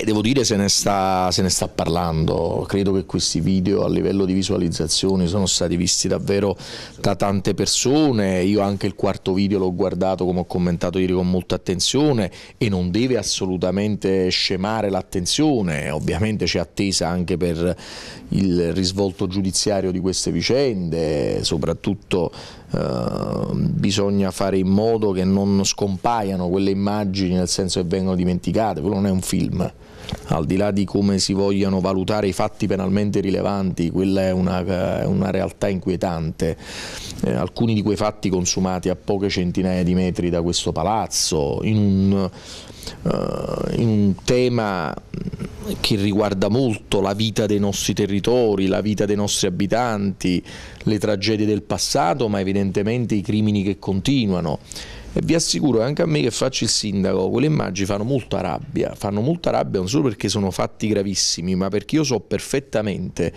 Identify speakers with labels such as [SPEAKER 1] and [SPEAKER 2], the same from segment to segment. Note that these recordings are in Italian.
[SPEAKER 1] Beh, devo dire se ne, sta, se ne, sta, parlando, credo che questi video a livello di visualizzazioni sono stati visti davvero da tante persone, io anche il quarto video l'ho guardato come ho commentato ieri con molta attenzione e non deve assolutamente scemare l'attenzione, ovviamente c'è attesa anche per il risvolto giudiziario di queste vicende, soprattutto eh, bisogna fare in modo che non scompaiano quelle immagini nel senso che vengono dimenticate, quello non è un film al di là di come si vogliano valutare i fatti penalmente rilevanti, quella è una, eh, una realtà inquietante. Eh, alcuni di quei fatti consumati a poche centinaia di metri da questo palazzo, in un, eh, in un tema mm, che riguarda molto la vita dei nostri territori, la vita dei nostri abitanti, le tragedie del passato, ma evidentemente i crimini che continuano e vi assicuro anche a me che faccio il sindaco, quelle immagini fanno molta rabbia, fanno molta rabbia non solo perché sono fatti gravissimi, ma perché io so perfettamente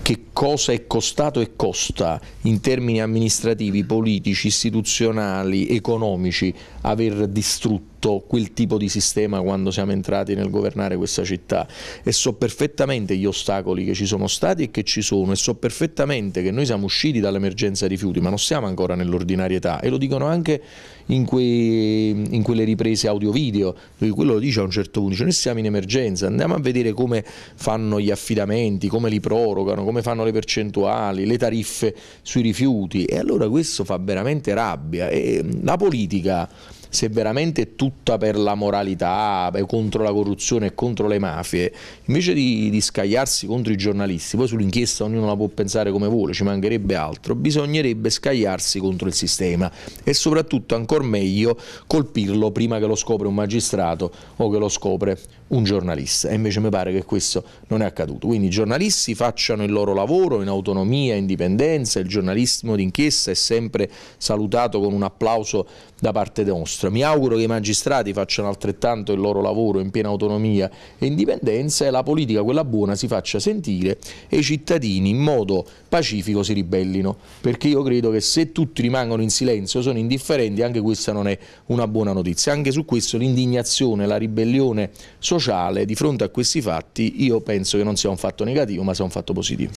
[SPEAKER 1] che cosa è costato e costa in termini amministrativi, politici, istituzionali, economici aver distrutto fatto quel tipo di sistema quando siamo entrati nel governare questa città e so perfettamente gli ostacoli che ci sono stati e che ci sono e so perfettamente che noi siamo usciti dall'emergenza rifiuti ma non siamo ancora nell'ordinarietà e lo dicono anche in, quei, in quelle riprese audio-video, quello lo dice a un certo punto, dice noi siamo in emergenza, andiamo a vedere come fanno gli affidamenti, come li prorogano, come fanno le percentuali, le tariffe sui rifiuti e allora questo fa veramente rabbia e la politica se veramente è tutta per la moralità, contro la corruzione e contro le mafie, invece di, di scagliarsi contro i giornalisti, poi sull'inchiesta ognuno la può pensare come vuole, ci mancherebbe altro, bisognerebbe scagliarsi contro il sistema e soprattutto, ancora meglio, colpirlo prima che lo scopre un magistrato o che lo scopre un giornalista. E invece mi pare che questo non è accaduto. Quindi i giornalisti facciano il loro lavoro in autonomia, indipendenza, il giornalismo d'inchiesta è sempre salutato con un applauso da parte nostra nostra. Mi auguro che i magistrati facciano altrettanto il loro lavoro in piena autonomia e indipendenza e la politica, quella buona, si faccia sentire e i cittadini in modo pacifico si ribellino, perché io credo che se tutti rimangono in silenzio, sono indifferenti, anche questa non è una buona notizia. Anche su questo l'indignazione, la ribellione sociale di fronte a questi fatti, io penso che non sia un fatto negativo, ma sia un fatto positivo.